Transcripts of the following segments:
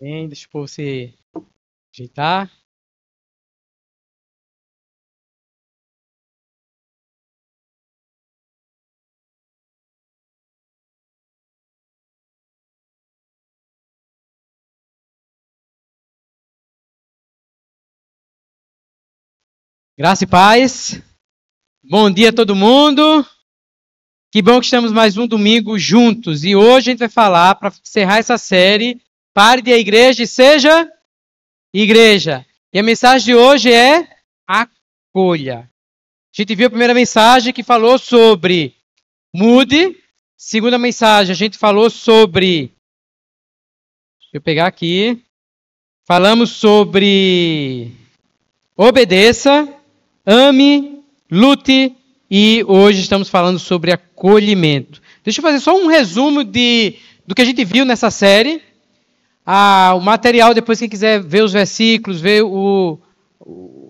Bem, deixa eu você ajeitar. Graça e paz. Bom dia a todo mundo. Que bom que estamos mais um domingo juntos. E hoje a gente vai falar, para encerrar essa série, Parte a igreja e seja igreja. E a mensagem de hoje é acolha. A gente viu a primeira mensagem que falou sobre mude. Segunda mensagem, a gente falou sobre. Deixa eu pegar aqui. Falamos sobre obedeça, ame, lute e hoje estamos falando sobre acolhimento. Deixa eu fazer só um resumo de, do que a gente viu nessa série. Ah, o material, depois, quem quiser ver os versículos, ver o,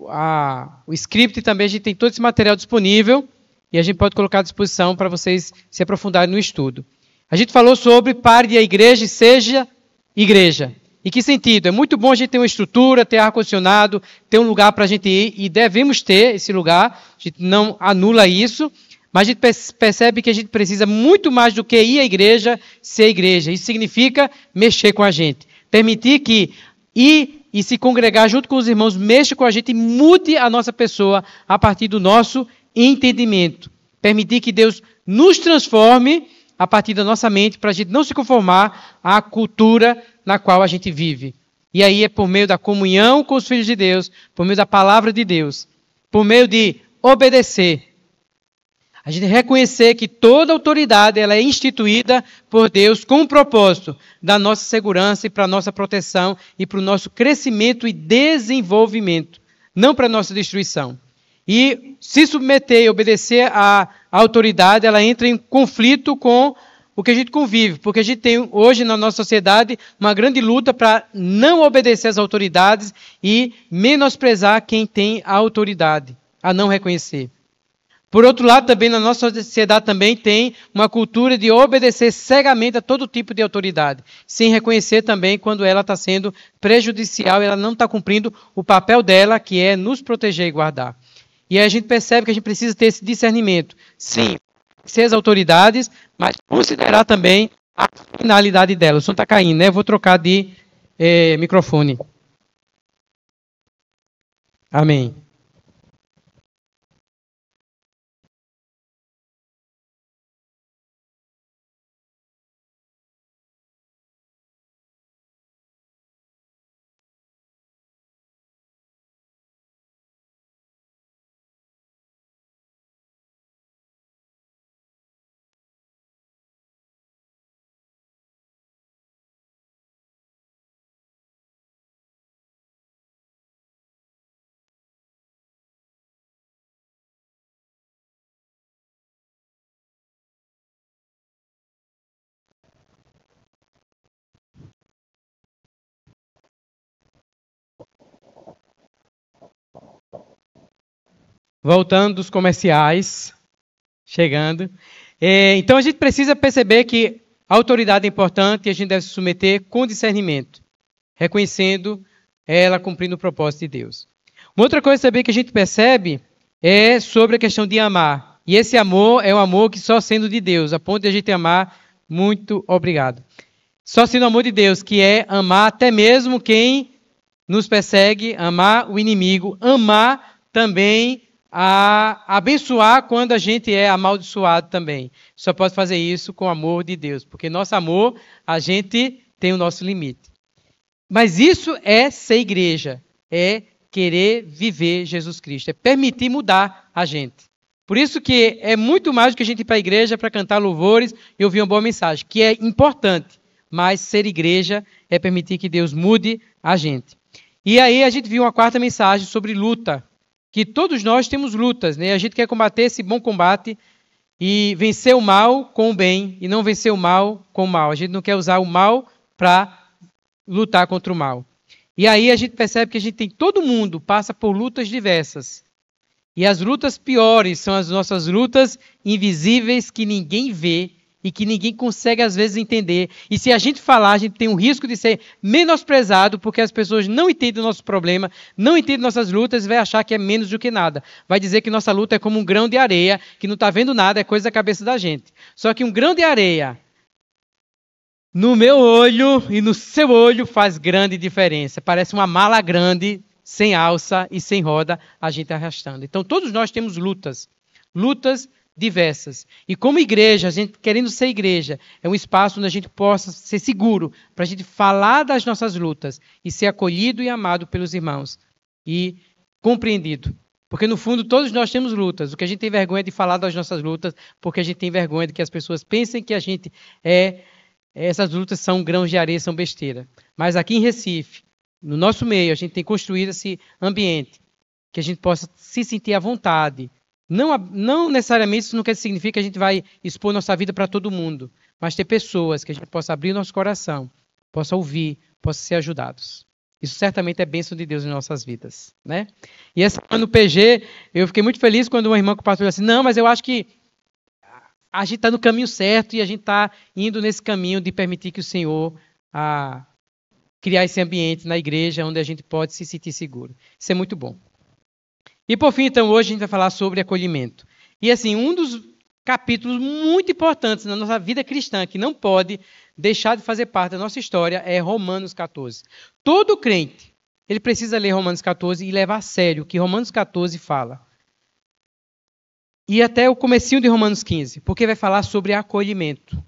a, o script também, a gente tem todo esse material disponível e a gente pode colocar à disposição para vocês se aprofundarem no estudo. A gente falou sobre pare a igreja e seja igreja. Em que sentido? É muito bom a gente ter uma estrutura, ter ar-condicionado, ter um lugar para a gente ir, e devemos ter esse lugar, a gente não anula isso, mas a gente percebe que a gente precisa muito mais do que ir à igreja, ser igreja. Isso significa mexer com a gente. Permitir que ir e se congregar junto com os irmãos mexa com a gente e mude a nossa pessoa a partir do nosso entendimento. Permitir que Deus nos transforme a partir da nossa mente para a gente não se conformar à cultura na qual a gente vive. E aí é por meio da comunhão com os filhos de Deus, por meio da palavra de Deus, por meio de obedecer a gente reconhecer que toda autoridade ela é instituída por Deus com o propósito da nossa segurança e para a nossa proteção e para o nosso crescimento e desenvolvimento, não para a nossa destruição. E se submeter e obedecer à autoridade, ela entra em conflito com o que a gente convive, porque a gente tem hoje na nossa sociedade uma grande luta para não obedecer às autoridades e menosprezar quem tem a autoridade, a não reconhecer. Por outro lado, também na nossa sociedade também tem uma cultura de obedecer cegamente a todo tipo de autoridade, sem reconhecer também quando ela está sendo prejudicial, ela não está cumprindo o papel dela, que é nos proteger e guardar. E aí a gente percebe que a gente precisa ter esse discernimento. Sim, ser as autoridades, mas considerar também a finalidade dela. O som está caindo, né? Eu vou trocar de eh, microfone. Amém. voltando dos comerciais, chegando. É, então a gente precisa perceber que a autoridade é importante e a gente deve se submeter com discernimento, reconhecendo ela cumprindo o propósito de Deus. Uma outra coisa também que a gente percebe é sobre a questão de amar. E esse amor é um amor que só sendo de Deus, a ponto de a gente amar, muito obrigado. Só sendo o amor de Deus, que é amar até mesmo quem nos persegue, amar o inimigo, amar também a abençoar quando a gente é amaldiçoado também. Só pode fazer isso com o amor de Deus, porque nosso amor, a gente tem o nosso limite. Mas isso é ser igreja, é querer viver Jesus Cristo, é permitir mudar a gente. Por isso que é muito mais do que a gente ir para a igreja para cantar louvores e ouvir uma boa mensagem, que é importante, mas ser igreja é permitir que Deus mude a gente. E aí a gente viu uma quarta mensagem sobre luta, que todos nós temos lutas, né? A gente quer combater esse bom combate e vencer o mal com o bem e não vencer o mal com o mal. A gente não quer usar o mal para lutar contra o mal. E aí a gente percebe que a gente tem todo mundo passa por lutas diversas. E as lutas piores são as nossas lutas invisíveis que ninguém vê, e que ninguém consegue às vezes entender. E se a gente falar, a gente tem um risco de ser menosprezado porque as pessoas não entendem o nosso problema, não entendem nossas lutas e vai achar que é menos do que nada. Vai dizer que nossa luta é como um grão de areia, que não está vendo nada, é coisa da cabeça da gente. Só que um grão de areia no meu olho e no seu olho faz grande diferença. Parece uma mala grande, sem alça e sem roda, a gente arrastando. Então todos nós temos lutas. Lutas diversas. E como igreja, a gente querendo ser igreja, é um espaço onde a gente possa ser seguro para a gente falar das nossas lutas e ser acolhido e amado pelos irmãos e compreendido. Porque no fundo todos nós temos lutas. O que a gente tem vergonha é de falar das nossas lutas, porque a gente tem vergonha de que as pessoas pensem que a gente é essas lutas são grãos de areia, são besteira. Mas aqui em Recife, no nosso meio, a gente tem construído esse ambiente que a gente possa se sentir à vontade não, não necessariamente isso não quer significar que a gente vai expor nossa vida para todo mundo, mas ter pessoas que a gente possa abrir nosso coração, possa ouvir, possa ser ajudados. Isso certamente é bênção de Deus em nossas vidas, né? E essa no PG, eu fiquei muito feliz quando uma irmã compartilhou assim, não, mas eu acho que a gente está no caminho certo e a gente está indo nesse caminho de permitir que o Senhor a, ah, criar esse ambiente na igreja onde a gente pode se sentir seguro. Isso é muito bom. E por fim, então, hoje a gente vai falar sobre acolhimento. E assim, um dos capítulos muito importantes na nossa vida cristã, que não pode deixar de fazer parte da nossa história, é Romanos 14. Todo crente, ele precisa ler Romanos 14 e levar a sério o que Romanos 14 fala. E até o comecinho de Romanos 15, porque vai falar sobre acolhimento.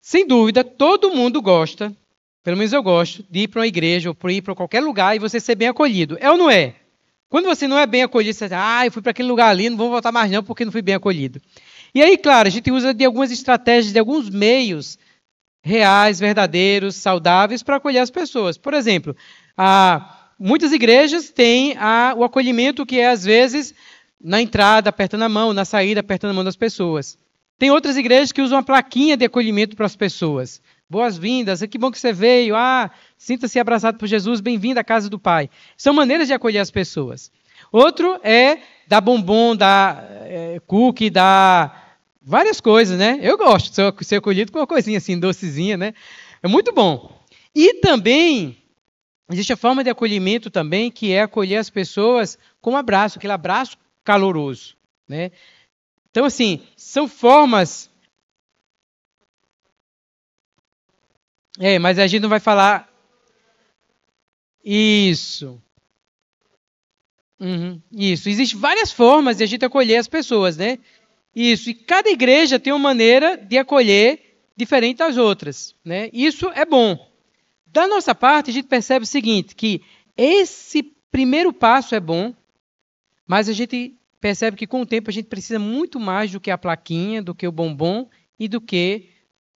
Sem dúvida, todo mundo gosta, pelo menos eu gosto, de ir para uma igreja ou ir para qualquer lugar e você ser bem acolhido. É ou não é? Quando você não é bem acolhido, você diz, ah, eu fui para aquele lugar ali, não vou voltar mais não, porque não fui bem acolhido. E aí, claro, a gente usa de algumas estratégias, de alguns meios reais, verdadeiros, saudáveis para acolher as pessoas. Por exemplo, a, muitas igrejas têm a, o acolhimento que é, às vezes, na entrada, apertando a mão, na saída, apertando a mão das pessoas. Tem outras igrejas que usam uma plaquinha de acolhimento para as pessoas. Boas-vindas, que bom que você veio. Ah, sinta-se abraçado por Jesus, bem-vindo à casa do Pai. São maneiras de acolher as pessoas. Outro é dar bombom, dar é, cookie, dar várias coisas, né? Eu gosto de ser acolhido com uma coisinha assim, docezinha, né? É muito bom. E também existe a forma de acolhimento também, que é acolher as pessoas com um abraço, aquele abraço caloroso, né? Então, assim, são formas É, mas a gente não vai falar. Isso. Uhum, isso. Existem várias formas de a gente acolher as pessoas, né? Isso. E cada igreja tem uma maneira de acolher diferente das outras, né? Isso é bom. Da nossa parte, a gente percebe o seguinte, que esse primeiro passo é bom, mas a gente percebe que com o tempo a gente precisa muito mais do que a plaquinha, do que o bombom e do que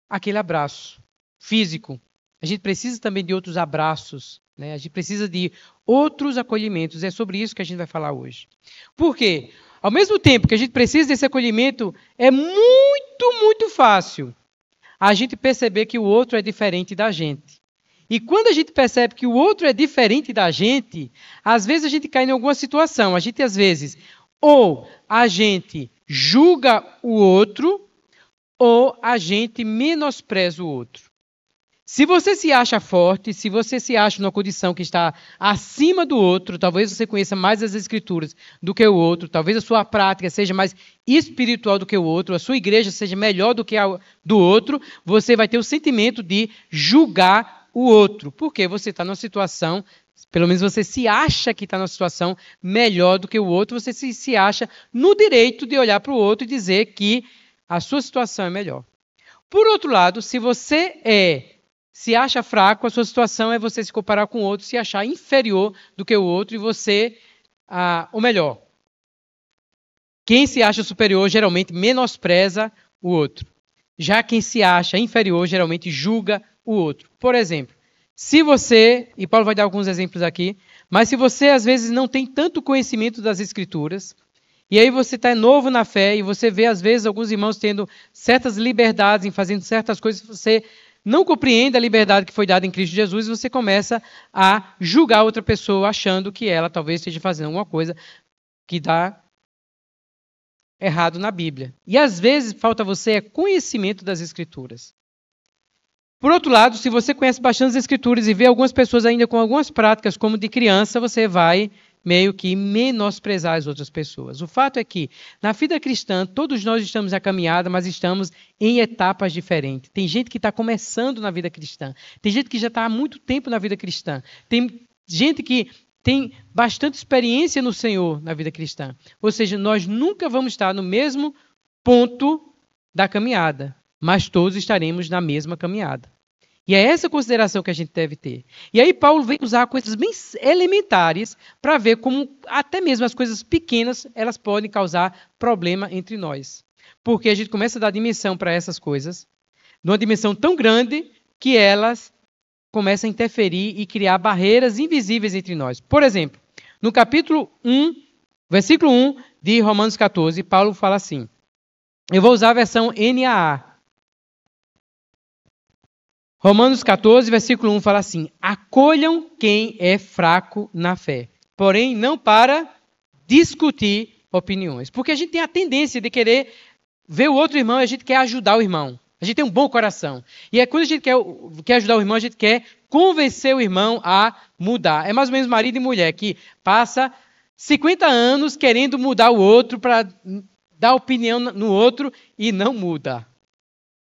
aquele abraço físico. A gente precisa também de outros abraços, né? A gente precisa de outros acolhimentos. É sobre isso que a gente vai falar hoje. Por quê? Ao mesmo tempo que a gente precisa desse acolhimento, é muito, muito fácil a gente perceber que o outro é diferente da gente. E quando a gente percebe que o outro é diferente da gente, às vezes a gente cai em alguma situação. A gente, às vezes, ou a gente julga o outro, ou a gente menospreza o outro. Se você se acha forte, se você se acha numa condição que está acima do outro, talvez você conheça mais as escrituras do que o outro, talvez a sua prática seja mais espiritual do que o outro, a sua igreja seja melhor do que a do outro, você vai ter o sentimento de julgar o outro, porque você está numa situação pelo menos você se acha que está numa situação melhor do que o outro, você se, se acha no direito de olhar para o outro e dizer que a sua situação é melhor. Por outro lado, se você é se acha fraco, a sua situação é você se comparar com o outro, se achar inferior do que o outro e você, ah, ou melhor, quem se acha superior geralmente menospreza o outro. Já quem se acha inferior geralmente julga o outro. Por exemplo, se você, e Paulo vai dar alguns exemplos aqui, mas se você às vezes não tem tanto conhecimento das escrituras, e aí você está novo na fé e você vê às vezes alguns irmãos tendo certas liberdades em fazendo certas coisas, você não compreende a liberdade que foi dada em Cristo Jesus e você começa a julgar outra pessoa achando que ela talvez esteja fazendo alguma coisa que dá errado na Bíblia. E às vezes falta você é conhecimento das Escrituras. Por outro lado, se você conhece bastante as Escrituras e vê algumas pessoas ainda com algumas práticas como de criança, você vai meio que menosprezar as outras pessoas. O fato é que, na vida cristã, todos nós estamos na caminhada, mas estamos em etapas diferentes. Tem gente que está começando na vida cristã, tem gente que já está há muito tempo na vida cristã, tem gente que tem bastante experiência no Senhor na vida cristã. Ou seja, nós nunca vamos estar no mesmo ponto da caminhada, mas todos estaremos na mesma caminhada. E é essa consideração que a gente deve ter. E aí Paulo vem usar coisas bem elementares para ver como até mesmo as coisas pequenas elas podem causar problema entre nós. Porque a gente começa a dar dimensão para essas coisas, numa dimensão tão grande que elas começam a interferir e criar barreiras invisíveis entre nós. Por exemplo, no capítulo 1, versículo 1 de Romanos 14, Paulo fala assim: Eu vou usar a versão NAA, Romanos 14, versículo 1 fala assim: Acolham quem é fraco na fé, porém não para discutir opiniões. Porque a gente tem a tendência de querer ver o outro irmão e a gente quer ajudar o irmão. A gente tem um bom coração. E é quando a gente quer, quer ajudar o irmão, a gente quer convencer o irmão a mudar. É mais ou menos marido e mulher que passa 50 anos querendo mudar o outro para dar opinião no outro e não muda.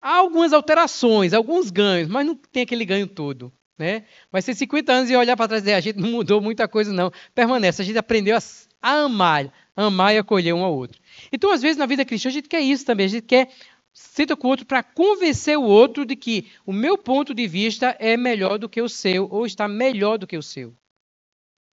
Há algumas alterações, alguns ganhos, mas não tem aquele ganho todo. Né? Vai ser 50 anos e olhar para trás e dizer, a gente não mudou muita coisa, não. Permanece, a gente aprendeu a, a amar, amar e acolher um ao outro. Então, às vezes, na vida cristã, a gente quer isso também, a gente quer senta com o outro para convencer o outro de que o meu ponto de vista é melhor do que o seu, ou está melhor do que o seu.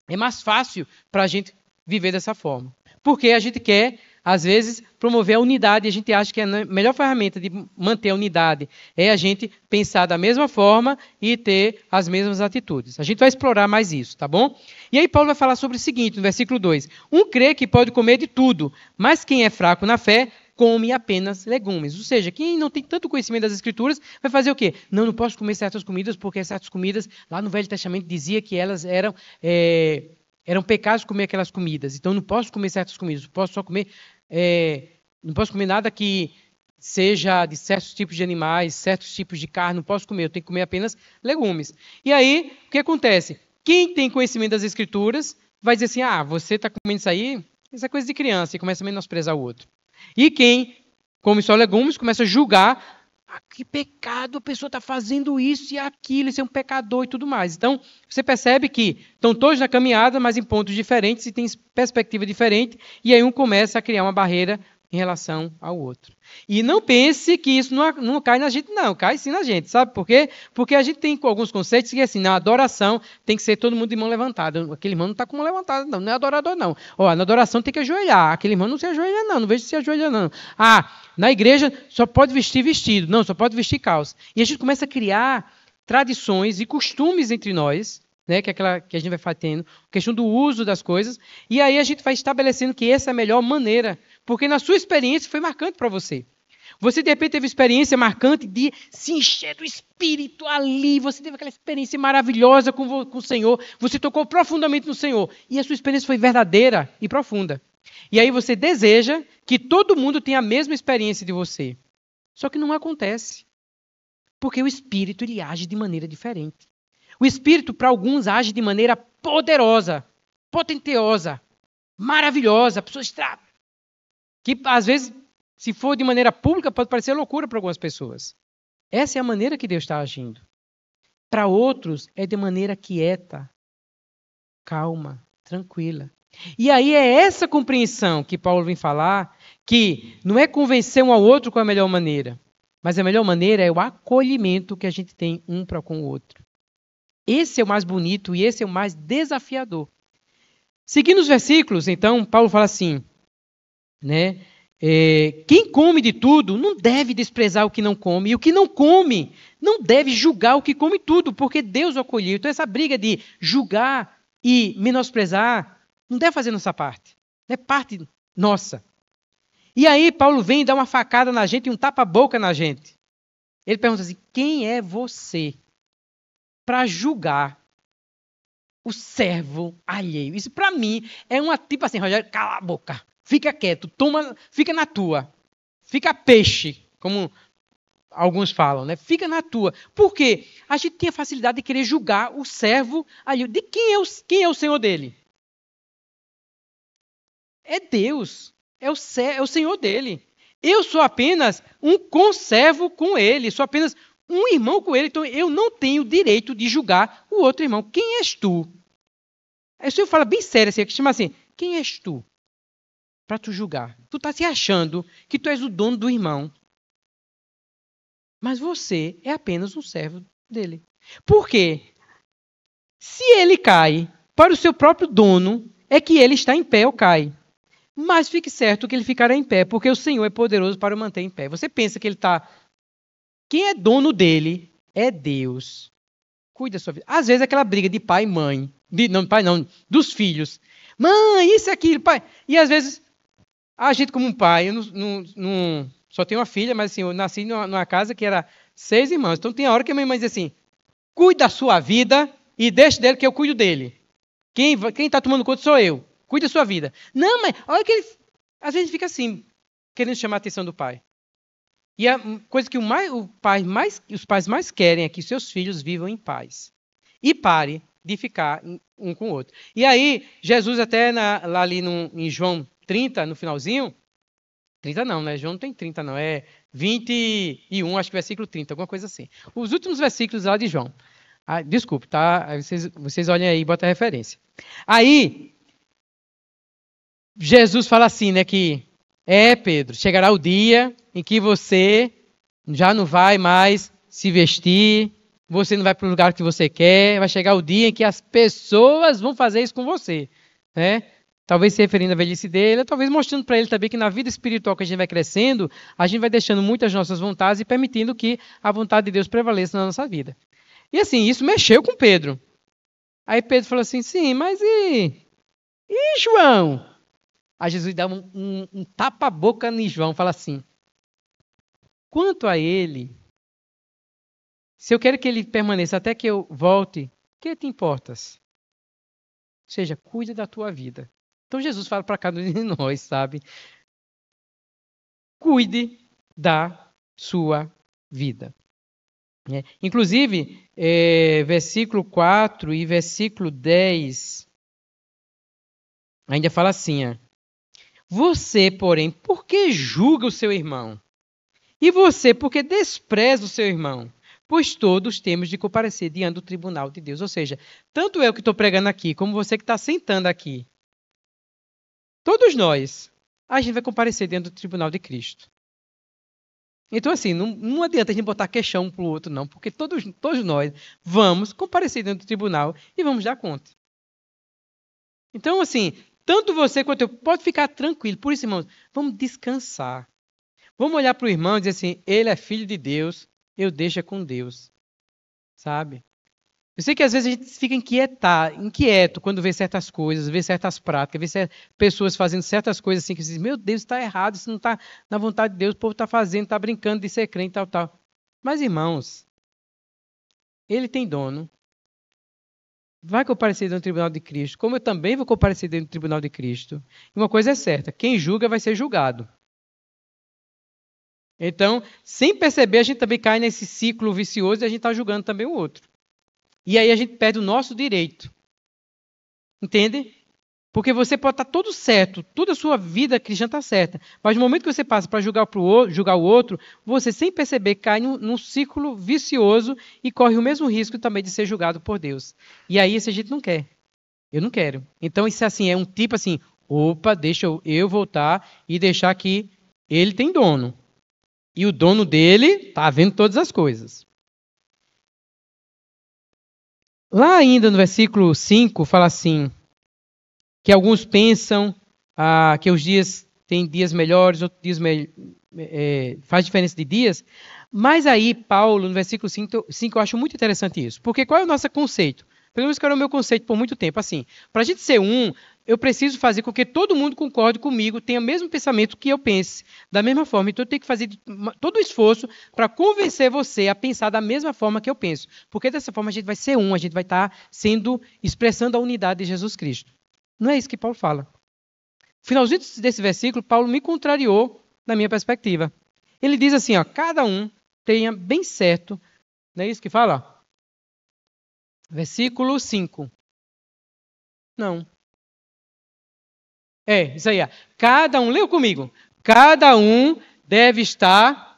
É mais fácil para a gente viver dessa forma. Porque a gente quer às vezes, promover a unidade, a gente acha que a melhor ferramenta de manter a unidade é a gente pensar da mesma forma e ter as mesmas atitudes. A gente vai explorar mais isso, tá bom? E aí Paulo vai falar sobre o seguinte, no versículo 2: Um crê que pode comer de tudo, mas quem é fraco na fé come apenas legumes. Ou seja, quem não tem tanto conhecimento das escrituras vai fazer o quê? Não, não posso comer certas comidas, porque certas comidas, lá no Velho Testamento, dizia que elas eram. É, eram pecados comer aquelas comidas, então não posso comer certas comidas, posso só comer é, não posso comer nada que seja de certos tipos de animais, certos tipos de carne, não posso comer, eu tenho que comer apenas legumes. E aí, o que acontece? Quem tem conhecimento das escrituras vai dizer assim: ah, você está comendo isso aí? Isso é coisa de criança, e começa a menosprezar o outro. E quem come só legumes começa a julgar ah, que pecado, a pessoa está fazendo isso e aquilo, isso é um pecador e tudo mais. Então, você percebe que estão todos na caminhada, mas em pontos diferentes e tem perspectiva diferente, e aí um começa a criar uma barreira em relação ao outro. E não pense que isso não, não cai na gente, não, cai sim na gente, sabe por quê? Porque a gente tem alguns conceitos que, assim, na adoração tem que ser todo mundo de mão levantada. Aquele irmão não está com mão levantada, não, não é adorador, não. Ó, na adoração tem que ajoelhar, aquele irmão não se ajoelha, não, não vejo se ajoelha, não. Ah, na igreja só pode vestir vestido, não, só pode vestir calça. E a gente começa a criar tradições e costumes entre nós, né, que é aquela que a gente vai fazendo, questão do uso das coisas, e aí a gente vai estabelecendo que essa é a melhor maneira, porque na sua experiência foi marcante para você. Você de repente teve experiência marcante de se encher do espírito ali, você teve aquela experiência maravilhosa com, com o Senhor, você tocou profundamente no Senhor, e a sua experiência foi verdadeira e profunda. E aí você deseja que todo mundo tenha a mesma experiência de você. Só que não acontece. Porque o espírito ele age de maneira diferente. O espírito para alguns age de maneira poderosa, potenteosa, maravilhosa, pessoas que às vezes se for de maneira pública pode parecer loucura para algumas pessoas. Essa é a maneira que Deus está agindo. Para outros é de maneira quieta, calma, tranquila. E aí é essa compreensão que Paulo vem falar, que não é convencer um ao outro qual é a melhor maneira, mas a melhor maneira é o acolhimento que a gente tem um para com o outro. Esse é o mais bonito e esse é o mais desafiador. Seguindo os versículos, então, Paulo fala assim, né? É, quem come de tudo não deve desprezar o que não come, e o que não come não deve julgar o que come tudo, porque Deus o acolheu. Então, essa briga de julgar e menosprezar não deve fazer nossa parte. Não é parte nossa. E aí Paulo vem e dá uma facada na gente e um tapa-boca na gente. Ele pergunta assim: quem é você para julgar o servo alheio? Isso para mim é uma tipo assim, Rogério, cala a boca, fica quieto, toma, fica na tua, fica peixe, como alguns falam, né? Fica na tua. Por quê? A gente tem a facilidade de querer julgar o servo alheio. De quem é o, quem é o senhor dele? é Deus, é o, é o Senhor dele. Eu sou apenas um conservo com ele, sou apenas um irmão com ele, então eu não tenho direito de julgar o outro irmão. Quem és tu? Aí o Senhor fala bem sério assim, que chama assim, quem és tu? Para tu julgar. Tu está se achando que tu és o dono do irmão. Mas você é apenas um servo dele. Por quê? Se ele cai para o seu próprio dono, é que ele está em pé ou cai. Mas fique certo que ele ficará em pé, porque o Senhor é poderoso para o manter em pé. Você pensa que ele está. Quem é dono dele é Deus. Cuida da sua vida. Às vezes é aquela briga de pai e mãe. De, não, pai não, dos filhos. Mãe, isso e aquilo, pai. E às vezes a gente, como um pai, eu não, não, não, só tenho uma filha, mas assim, eu nasci numa, numa, casa que era seis irmãos. Então tem a hora que a minha mãe diz assim: cuida da sua vida e deixe dele que eu cuido dele. Quem está tomando conta sou eu. Cuide da sua vida. Não, mas olha que ele. A vezes fica assim, querendo chamar a atenção do pai. E a coisa que o, mais, o pai mais, os pais mais querem é que seus filhos vivam em paz. E pare de ficar um com o outro. E aí, Jesus até na, lá ali no, em João 30, no finalzinho, 30 não, né? João não tem 30 não, é 21, acho que versículo 30, alguma coisa assim. Os últimos versículos lá de João. Ah, desculpe, tá? Vocês, vocês olhem aí e botam a referência. Aí, Jesus fala assim, né, que é, Pedro, chegará o dia em que você já não vai mais se vestir, você não vai para o lugar que você quer, vai chegar o dia em que as pessoas vão fazer isso com você, né? Talvez se referindo à velhice dele, talvez mostrando para ele também que na vida espiritual que a gente vai crescendo, a gente vai deixando muitas nossas vontades e permitindo que a vontade de Deus prevaleça na nossa vida. E assim, isso mexeu com Pedro. Aí Pedro falou assim: sim, mas e. E João? a Jesus dá um, um, um tapa-boca em João, fala assim: quanto a ele, se eu quero que ele permaneça até que eu volte, que te importas? Ou seja, cuida da tua vida. Então Jesus fala para cada um de nós, sabe? Cuide da sua vida. É. Inclusive, é, versículo 4 e versículo 10 ainda fala assim: ó, você, porém, por que julga o seu irmão? E você, por que despreza o seu irmão? Pois todos temos de comparecer diante do tribunal de Deus. Ou seja, tanto eu que estou pregando aqui, como você que está sentando aqui. Todos nós, a gente vai comparecer dentro do tribunal de Cristo. Então, assim, não, não adianta a gente botar questão um para o outro, não, porque todos, todos nós vamos comparecer dentro do tribunal e vamos dar conta. Então, assim, tanto você quanto eu. Pode ficar tranquilo. Por isso, irmãos, vamos descansar. Vamos olhar para o irmão e dizer assim: ele é filho de Deus, eu deixo é com Deus. Sabe? Eu sei que às vezes a gente fica inquieto quando vê certas coisas, vê certas práticas, vê pessoas fazendo certas coisas assim que diz: meu Deus, está errado, isso não está na vontade de Deus, o povo está fazendo, está brincando de ser crente, tal, tal. Mas, irmãos, ele tem dono, vai comparecer no tribunal de Cristo, como eu também vou comparecer no tribunal de Cristo. Uma coisa é certa: quem julga vai ser julgado. Então, sem perceber, a gente também cai nesse ciclo vicioso e a gente está julgando também o outro. E aí a gente perde o nosso direito. Entende? Porque você pode estar todo certo, toda a sua vida cristã está certa. Mas no momento que você passa para julgar, julgar o outro, você, sem perceber, cai num, num ciclo vicioso e corre o mesmo risco também de ser julgado por Deus. E aí, esse a gente não quer. Eu não quero. Então, isso é assim, é um tipo assim: opa, deixa eu, eu voltar e deixar que ele tem dono. E o dono dele está vendo todas as coisas. Lá ainda no versículo 5, fala assim que alguns pensam ah, que os dias têm dias melhores, outros dias me é, faz diferença de dias. Mas aí, Paulo, no versículo 5, 5, eu acho muito interessante isso. Porque qual é o nosso conceito? Pelo menos que era é o meu conceito por muito tempo. Assim, para a gente ser um, eu preciso fazer com que todo mundo concorde comigo, tenha o mesmo pensamento que eu pense, da mesma forma. Então eu tenho que fazer todo o esforço para convencer você a pensar da mesma forma que eu penso. Porque dessa forma a gente vai ser um, a gente vai estar tá sendo, expressando a unidade de Jesus Cristo. Não é isso que Paulo fala. Finalzinho desse versículo, Paulo me contrariou na minha perspectiva. Ele diz assim: ó, cada um tenha bem certo. Não é isso que fala? Versículo 5. Não. É, isso aí. Ó. Cada um, leu comigo. Cada um deve estar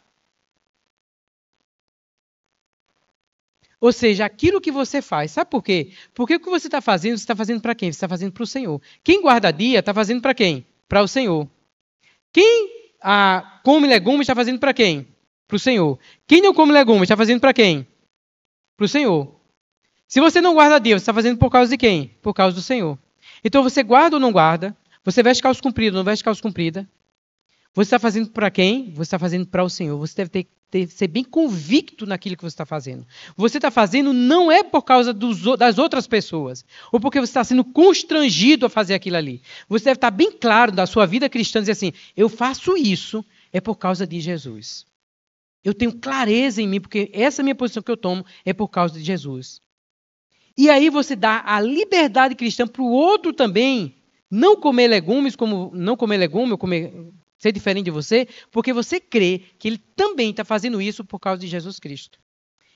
Ou seja, aquilo que você faz. Sabe por quê? Porque o que você está fazendo, você está fazendo para quem? Você está fazendo para o Senhor. Quem guarda dia, está fazendo para quem? Para o Senhor. Quem ah, come legumes, está fazendo para quem? Para o Senhor. Quem não come legumes, está fazendo para quem? Para o Senhor. Se você não guarda dia, você está fazendo por causa de quem? Por causa do Senhor. Então você guarda ou não guarda, você veste calça comprida ou não veste calça comprida, você está fazendo para quem? Você está fazendo para o Senhor. Você deve ter, ter, ser bem convicto naquilo que você está fazendo. Você está fazendo não é por causa dos, das outras pessoas, ou porque você está sendo constrangido a fazer aquilo ali. Você deve estar tá bem claro da sua vida cristã, dizer assim: eu faço isso é por causa de Jesus. Eu tenho clareza em mim, porque essa minha posição que eu tomo é por causa de Jesus. E aí você dá a liberdade cristã para o outro também não comer legumes, como não comer legume ou comer ser diferente de você, porque você crê que ele também está fazendo isso por causa de Jesus Cristo.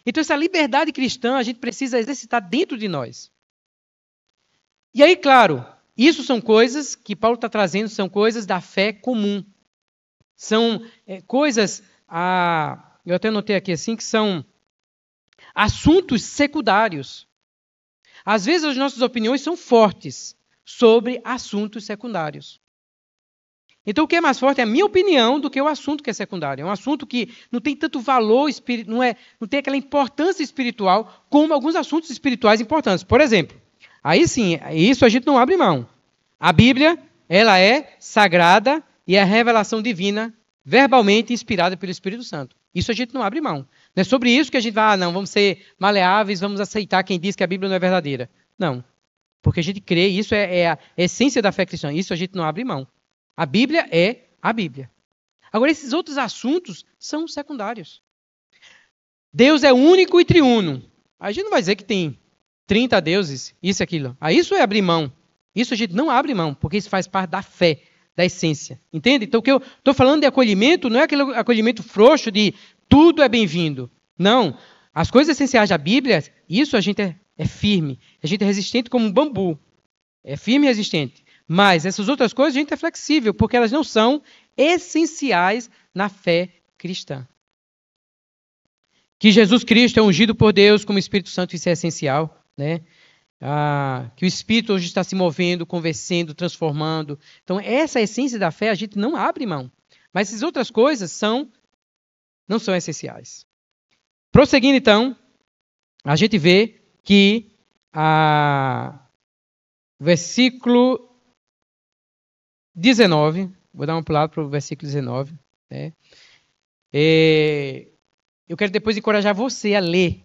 Então, essa liberdade cristã a gente precisa exercitar dentro de nós. E aí, claro, isso são coisas que Paulo está trazendo, são coisas da fé comum. São é, coisas, a, eu até notei aqui assim, que são assuntos secundários. Às vezes as nossas opiniões são fortes sobre assuntos secundários. Então, o que é mais forte é a minha opinião do que o assunto que é secundário. É um assunto que não tem tanto valor, não, é, não tem aquela importância espiritual como alguns assuntos espirituais importantes. Por exemplo, aí sim, isso a gente não abre mão. A Bíblia, ela é sagrada e é a revelação divina, verbalmente inspirada pelo Espírito Santo. Isso a gente não abre mão. Não é sobre isso que a gente vai, ah, não, vamos ser maleáveis, vamos aceitar quem diz que a Bíblia não é verdadeira. Não. Porque a gente crê, isso é, é a essência da fé cristã. Isso a gente não abre mão. A Bíblia é a Bíblia. Agora, esses outros assuntos são secundários. Deus é único e triuno. A gente não vai dizer que tem 30 deuses, isso e aquilo. Ah, isso é abrir mão. Isso a gente não abre mão, porque isso faz parte da fé, da essência. Entende? Então, o que eu estou falando de acolhimento não é aquele acolhimento frouxo de tudo é bem-vindo. Não. As coisas essenciais da Bíblia, isso a gente é, é firme. A gente é resistente como um bambu. É firme e resistente. Mas essas outras coisas a gente é flexível, porque elas não são essenciais na fé cristã. Que Jesus Cristo é ungido por Deus como Espírito Santo, isso é essencial, né? Ah, que o Espírito hoje está se movendo, conversando, transformando. Então, essa é essência da fé a gente não abre mão. Mas essas outras coisas são não são essenciais. Prosseguindo, então, a gente vê que a, versículo 19, vou dar um pulado para o versículo 19. Né? É, eu quero depois encorajar você a ler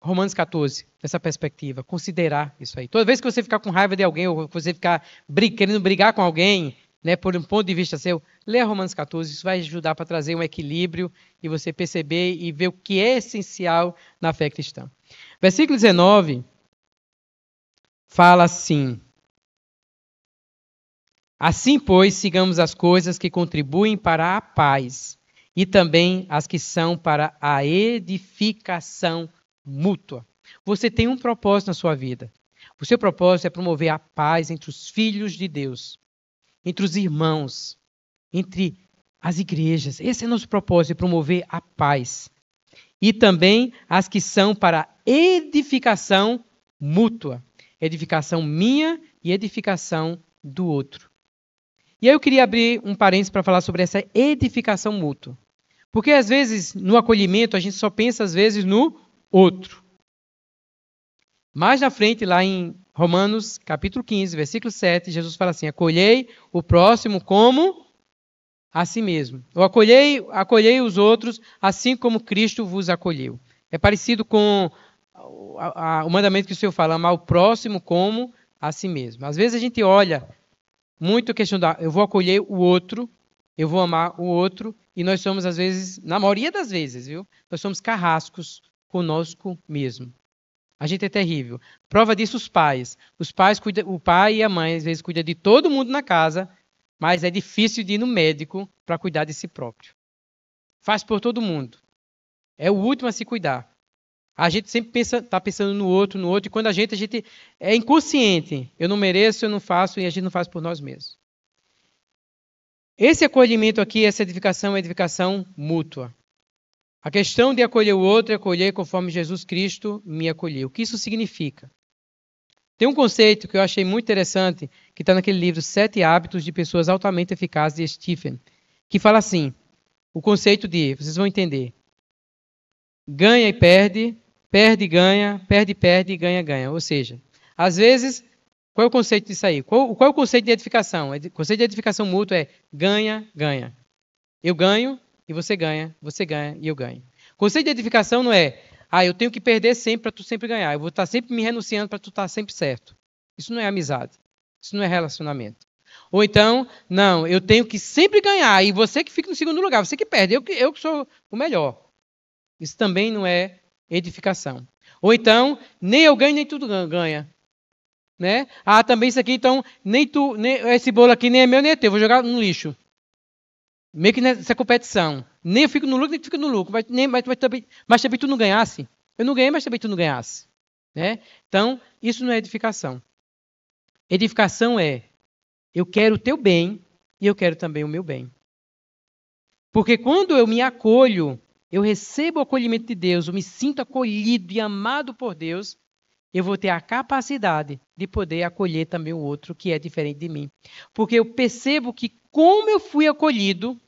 Romanos 14, nessa perspectiva, considerar isso aí. Toda vez que você ficar com raiva de alguém, ou você ficar brig querendo brigar com alguém, né, por um ponto de vista seu, leia Romanos 14, isso vai ajudar para trazer um equilíbrio e você perceber e ver o que é essencial na fé cristã. Versículo 19 fala assim: Assim, pois, sigamos as coisas que contribuem para a paz e também as que são para a edificação mútua. Você tem um propósito na sua vida. O seu propósito é promover a paz entre os filhos de Deus, entre os irmãos, entre as igrejas. Esse é nosso propósito, é promover a paz. E também as que são para edificação mútua. Edificação minha e edificação do outro. E aí eu queria abrir um parênteses para falar sobre essa edificação mútua. Porque às vezes no acolhimento a gente só pensa às vezes no outro. Mais na frente, lá em Romanos, capítulo 15, versículo 7, Jesus fala assim: "Acolhei o próximo como a si mesmo. Ou acolhei, acolhei os outros assim como Cristo vos acolheu." É parecido com o mandamento que o Senhor fala, amar o próximo como a si mesmo. Às vezes a gente olha muito questão da eu vou acolher o outro, eu vou amar o outro, e nós somos, às vezes, na maioria das vezes, viu? Nós somos carrascos conosco mesmo. A gente é terrível. Prova disso os pais. Os pais cuida, o pai e a mãe às vezes cuidam de todo mundo na casa, mas é difícil de ir no médico para cuidar de si próprio. Faz por todo mundo. É o último a se cuidar. A gente sempre pensa, está pensando no outro, no outro, e quando a gente, a gente é inconsciente. Eu não mereço, eu não faço, e a gente não faz por nós mesmos. Esse acolhimento aqui, essa edificação, é edificação mútua. A questão de acolher o outro é acolher conforme Jesus Cristo me acolheu. O que isso significa? Tem um conceito que eu achei muito interessante, que está naquele livro Sete Hábitos de Pessoas Altamente Eficazes, de Stephen, que fala assim: o conceito de, vocês vão entender, ganha e perde, perde, ganha, perde, perde, ganha, ganha. Ou seja, às vezes, qual é o conceito disso aí? Qual, qual é o conceito de edificação? O conceito de edificação mútua é ganha, ganha. Eu ganho e você ganha, você ganha e eu ganho. O conceito de edificação não é, ah, eu tenho que perder sempre para tu sempre ganhar. Eu vou estar tá sempre me renunciando para tu estar tá sempre certo. Isso não é amizade. Isso não é relacionamento. Ou então, não, eu tenho que sempre ganhar e você que fica no segundo lugar, você que perde, eu que, eu que sou o melhor. Isso também não é edificação. Ou então, nem eu ganho, nem tu ganha. Né? Ah, também isso aqui, então, nem tu, nem, esse bolo aqui nem é meu, nem é teu, vou jogar no lixo. Meio que nessa competição. Nem eu fico no lucro, nem tu fica no lucro. Mas, nem, mas, mas, também, mas também tu não ganhasse. Eu não ganhei, mas também tu não ganhasse. Né? Então, isso não é edificação. Edificação é eu quero o teu bem e eu quero também o meu bem. Porque quando eu me acolho eu recebo o acolhimento de Deus, eu me sinto acolhido e amado por Deus, eu vou ter a capacidade de poder acolher também o outro que é diferente de mim. Porque eu percebo que, como eu fui acolhido,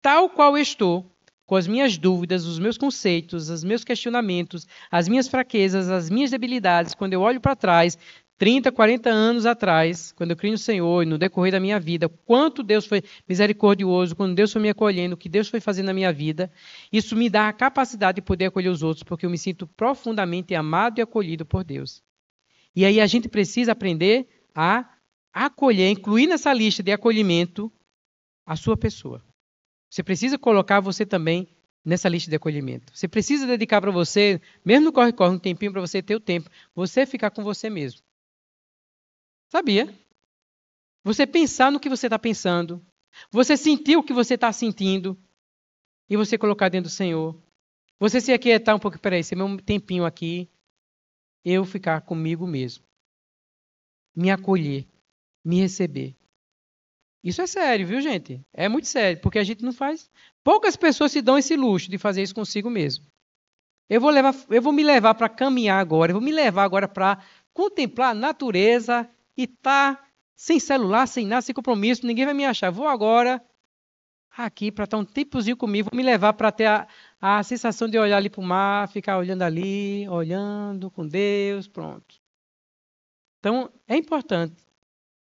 tal qual estou, com as minhas dúvidas, os meus conceitos, os meus questionamentos, as minhas fraquezas, as minhas debilidades, quando eu olho para trás, 30, 40 anos atrás, quando eu criei no Senhor e no decorrer da minha vida, quanto Deus foi misericordioso, quando Deus foi me acolhendo, o que Deus foi fazendo na minha vida, isso me dá a capacidade de poder acolher os outros, porque eu me sinto profundamente amado e acolhido por Deus. E aí a gente precisa aprender a acolher, incluir nessa lista de acolhimento a sua pessoa. Você precisa colocar você também nessa lista de acolhimento. Você precisa dedicar para você, mesmo no corre-corre, um tempinho para você ter o tempo, você ficar com você mesmo. Sabia? Você pensar no que você está pensando. Você sentir o que você está sentindo. E você colocar dentro do Senhor. Você se aquietar um pouco. Peraí, esse é meu tempinho aqui. Eu ficar comigo mesmo. Me acolher. Me receber. Isso é sério, viu, gente? É muito sério, porque a gente não faz. Poucas pessoas se dão esse luxo de fazer isso consigo mesmo. Eu vou, levar, eu vou me levar para caminhar agora, eu vou me levar agora para contemplar a natureza e tá sem celular, sem nada, sem compromisso, ninguém vai me achar. Vou agora aqui para estar um tempozinho comigo, vou me levar para ter a, a sensação de olhar ali para o mar, ficar olhando ali, olhando com Deus, pronto. Então, é importante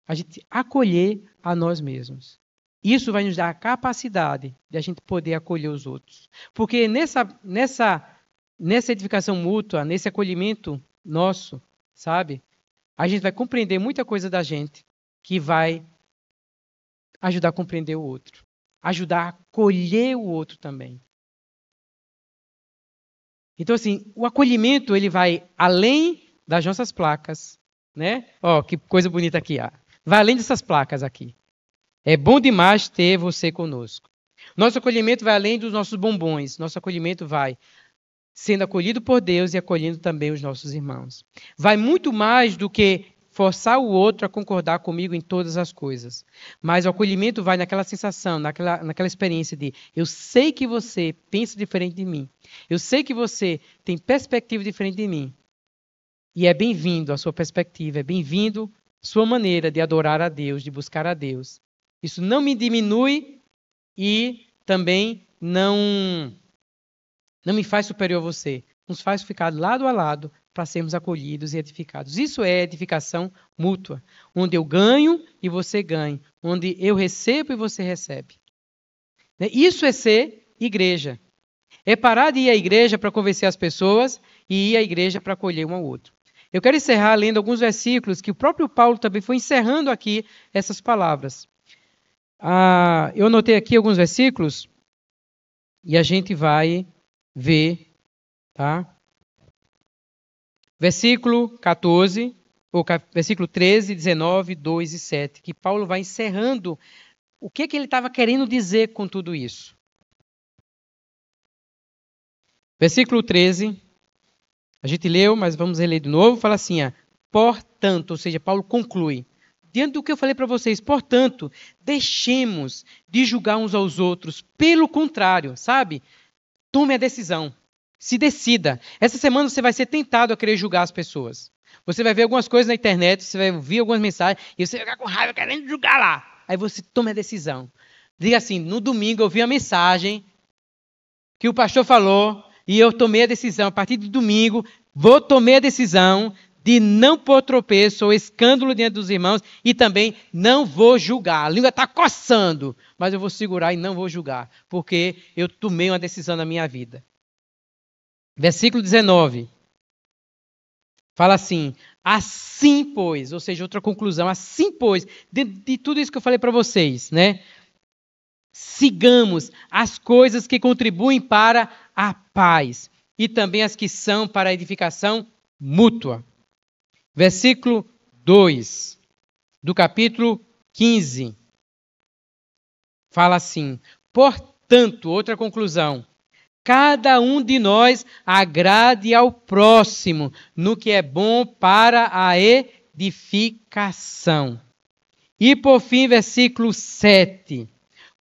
a gente acolher a nós mesmos. Isso vai nos dar a capacidade de a gente poder acolher os outros. Porque nessa, nessa, nessa edificação mútua, nesse acolhimento nosso, sabe? a gente vai compreender muita coisa da gente que vai ajudar a compreender o outro, ajudar a acolher o outro também. Então, assim, o acolhimento ele vai além das nossas placas, né? Ó, oh, que coisa bonita aqui, vai além dessas placas aqui. É bom demais ter você conosco. Nosso acolhimento vai além dos nossos bombons. Nosso acolhimento vai sendo acolhido por Deus e acolhendo também os nossos irmãos. Vai muito mais do que forçar o outro a concordar comigo em todas as coisas. Mas o acolhimento vai naquela sensação, naquela, naquela experiência de eu sei que você pensa diferente de mim, eu sei que você tem perspectiva diferente de mim. E é bem-vindo a sua perspectiva, é bem-vindo sua maneira de adorar a Deus, de buscar a Deus. Isso não me diminui e também não não me faz superior a você, nos faz ficar lado a lado para sermos acolhidos e edificados. Isso é edificação mútua, onde eu ganho e você ganha, onde eu recebo e você recebe. Né? Isso é ser igreja. É parar de ir à igreja para convencer as pessoas e ir à igreja para acolher um ao outro. Eu quero encerrar lendo alguns versículos que o próprio Paulo também foi encerrando aqui essas palavras. Ah, eu anotei aqui alguns versículos e a gente vai vê, tá? Versículo 14, ou versículo 13, 19, 2 e 7, que Paulo vai encerrando o que, que ele estava querendo dizer com tudo isso. Versículo 13, a gente leu, mas vamos reler de novo, fala assim, ó, portanto, ou seja, Paulo conclui, diante do que eu falei para vocês. Portanto, deixemos de julgar uns aos outros. Pelo contrário, sabe? Tome a decisão. Se decida. Essa semana você vai ser tentado a querer julgar as pessoas. Você vai ver algumas coisas na internet, você vai ouvir algumas mensagens e você vai ficar com raiva querendo julgar lá. Aí você toma a decisão. Diga assim: no domingo eu vi a mensagem que o pastor falou e eu tomei a decisão. A partir de domingo, vou tomar a decisão de não pôr tropeço ou escândalo diante dos irmãos e também não vou julgar. A língua está coçando, mas eu vou segurar e não vou julgar, porque eu tomei uma decisão na minha vida. Versículo 19. Fala assim: assim pois, ou seja, outra conclusão, assim pois, de, de tudo isso que eu falei para vocês, né? Sigamos as coisas que contribuem para a paz e também as que são para a edificação mútua versículo 2 do capítulo 15. Fala assim: Portanto, outra conclusão. Cada um de nós agrade ao próximo no que é bom para a edificação. E por fim, versículo 7.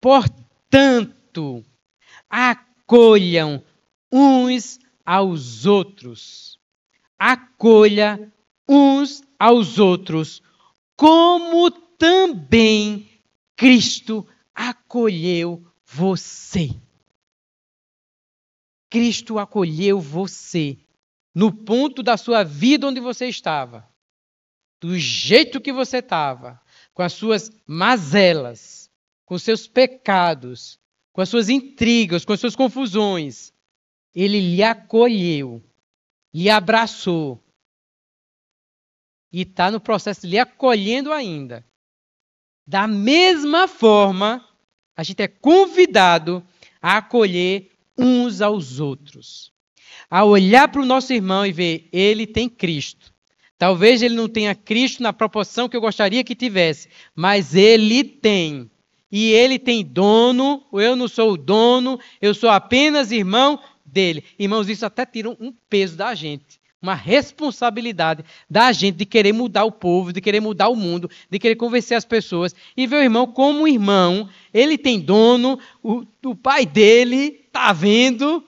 Portanto, acolham uns aos outros. Acolha uns aos outros, como também Cristo acolheu você. Cristo acolheu você no ponto da sua vida onde você estava, do jeito que você estava, com as suas mazelas, com seus pecados, com as suas intrigas, com as suas confusões. Ele lhe acolheu, lhe abraçou e está no processo de lhe acolhendo ainda. Da mesma forma, a gente é convidado a acolher uns aos outros, a olhar para o nosso irmão e ver ele tem Cristo. Talvez ele não tenha Cristo na proporção que eu gostaria que tivesse, mas ele tem. E ele tem dono, eu não sou o dono, eu sou apenas irmão dele. Irmãos, isso até tira um peso da gente uma responsabilidade da gente de querer mudar o povo, de querer mudar o mundo, de querer convencer as pessoas. E ver o irmão como um irmão, ele tem dono, o, o pai dele está vendo,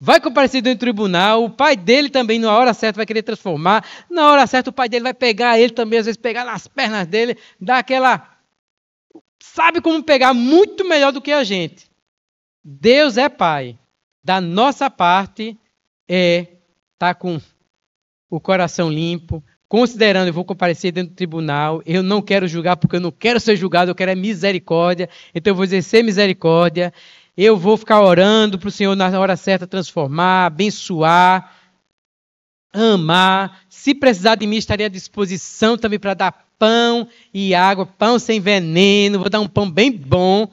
vai comparecer no tribunal, o pai dele também, na hora certa, vai querer transformar, na hora certa, o pai dele vai pegar ele também, às vezes pegar nas pernas dele, dar aquela. Sabe como pegar muito melhor do que a gente. Deus é pai. Da nossa parte, é estar tá com o coração limpo, considerando eu vou comparecer dentro do tribunal, eu não quero julgar porque eu não quero ser julgado, eu quero é misericórdia, então eu vou exercer misericórdia, eu vou ficar orando para o Senhor na hora certa transformar, abençoar, amar. Se precisar de mim, estaria à disposição também para dar pão e água, pão sem veneno, vou dar um pão bem bom,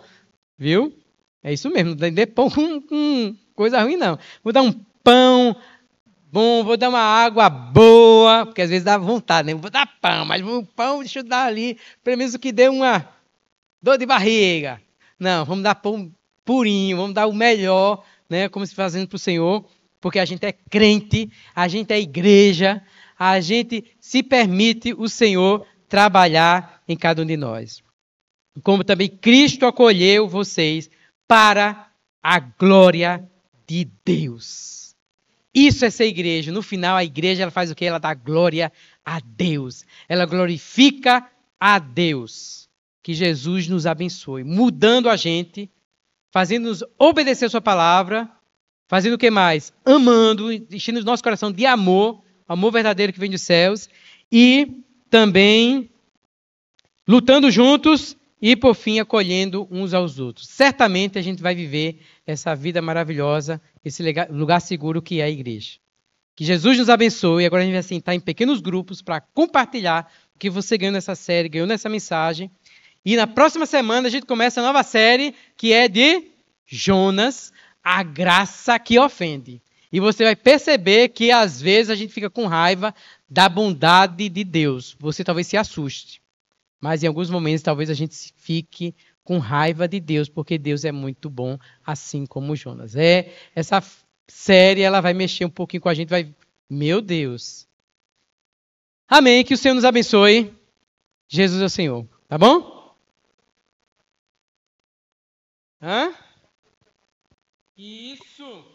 viu? É isso mesmo, não tem pão com, com coisa ruim, não. Vou dar um pão Bom, vou dar uma água boa, porque às vezes dá vontade, né? Vou dar pão, mas o pão, deixa eu dar ali, pelo menos que dê uma dor de barriga. Não, vamos dar pão purinho, vamos dar o melhor, né? Como se fazendo para o Senhor, porque a gente é crente, a gente é igreja, a gente se permite o Senhor trabalhar em cada um de nós. Como também Cristo acolheu vocês para a glória de Deus. Isso é ser igreja. No final, a igreja ela faz o que? Ela dá glória a Deus. Ela glorifica a Deus. Que Jesus nos abençoe, mudando a gente, fazendo-nos obedecer a sua palavra, fazendo o que mais? Amando, enchendo o nosso coração de amor, amor verdadeiro que vem dos céus, e também lutando juntos e por fim acolhendo uns aos outros. Certamente a gente vai viver essa vida maravilhosa, esse lugar seguro que é a igreja. Que Jesus nos abençoe. Agora a gente vai sentar em pequenos grupos para compartilhar o que você ganhou nessa série, ganhou nessa mensagem. E na próxima semana a gente começa a nova série que é de Jonas, a graça que ofende. E você vai perceber que às vezes a gente fica com raiva da bondade de Deus. Você talvez se assuste. Mas em alguns momentos talvez a gente fique com raiva de Deus, porque Deus é muito bom, assim como Jonas. É, essa série ela vai mexer um pouquinho com a gente, vai, meu Deus. Amém, que o Senhor nos abençoe. Jesus é o Senhor, tá bom? Hã? Isso.